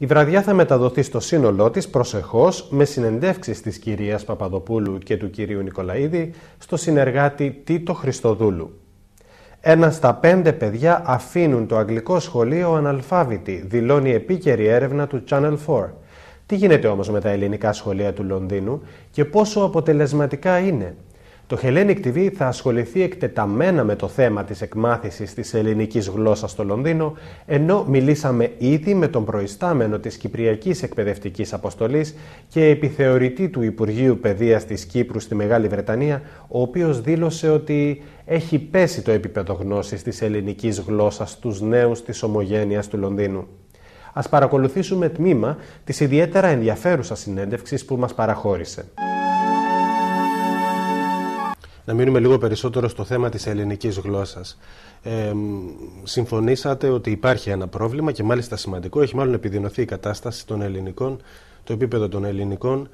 Η βραδιά θα μεταδοθεί στο σύνολό της προσεχώς με συνεντεύξεις της κυρίας Παπαδοπούλου και του κυρίου Νικολαίδη στο συνεργάτη Τίτο Χριστοδούλου. Ένα στα πέντε παιδιά αφήνουν το αγγλικό σχολείο αναλφάβητη, δηλώνει επίκαιρη έρευνα του Channel 4. Τι γίνεται όμως με τα ελληνικά σχολεία του Λονδίνου και πόσο αποτελεσματικά είναι. Το Hellenic TV θα ασχοληθεί εκτεταμένα με το θέμα της εκμάθησης της ελληνικής γλώσσας στο Λονδίνο, ενώ μιλήσαμε ήδη με τον προϊστάμενο της Κυπριακής Εκπαιδευτικής Αποστολής και επιθεωρητή του Υπουργείου Παιδείας της Κύπρου στη Μεγάλη Βρετανία, ο οποίος δήλωσε ότι έχει πέσει το επίπεδο γνώσης της ελληνικής γλώσσας στους νέους της ομογένειας του Λονδίνου. Ας παρακολουθήσουμε τμήμα της ιδιαίτερα ενδιαφέρουσας συνέντευξης που μας παραχώρησε να μείνουμε λίγο περισσότερο στο θέμα της ελληνικής γλώσσας. Ε, συμφωνήσατε ότι υπάρχει ένα πρόβλημα και μάλιστα σημαντικό. Έχει μάλλον επιδεινωθεί η κατάσταση των ελληνικών, το επίπεδο των ελληνικών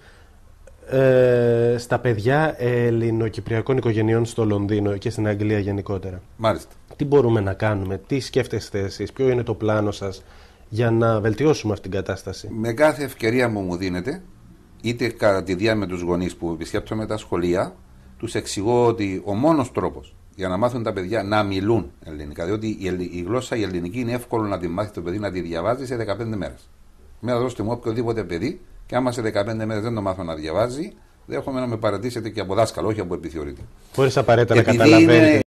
ε, στα παιδιά ελληνοκυπριακών οικογενειών στο Λονδίνο και στην Αγγλία γενικότερα. Μάλιστα. Τι μπορούμε να κάνουμε, τι σκέφτεστε εσείς, ποιο είναι το πλάνο σας για να βελτιώσουμε αυτή την κατάσταση. Με κάθε ευκαιρία μου μου δίνεται, είτε κατά τη διάρκεια με γονείς που επισκέπτομαι τα σχολεία, τους εξηγώ ότι ο μόνος τρόπος για να μάθουν τα παιδιά να μιλούν ελληνικά, διότι η γλώσσα η ελληνική είναι εύκολο να τη μάθει το παιδί να τη διαβάζει σε 15 μέρες. Μια δώστε μου οποιοδήποτε παιδί και άμα σε 15 μέρες δεν το μάθω να διαβάζει, δέχομαι να με παρατήσετε και από δάσκαλο, όχι από επιθεωρητή. Χωρίς απαραίτητα να καταλαβαίνει.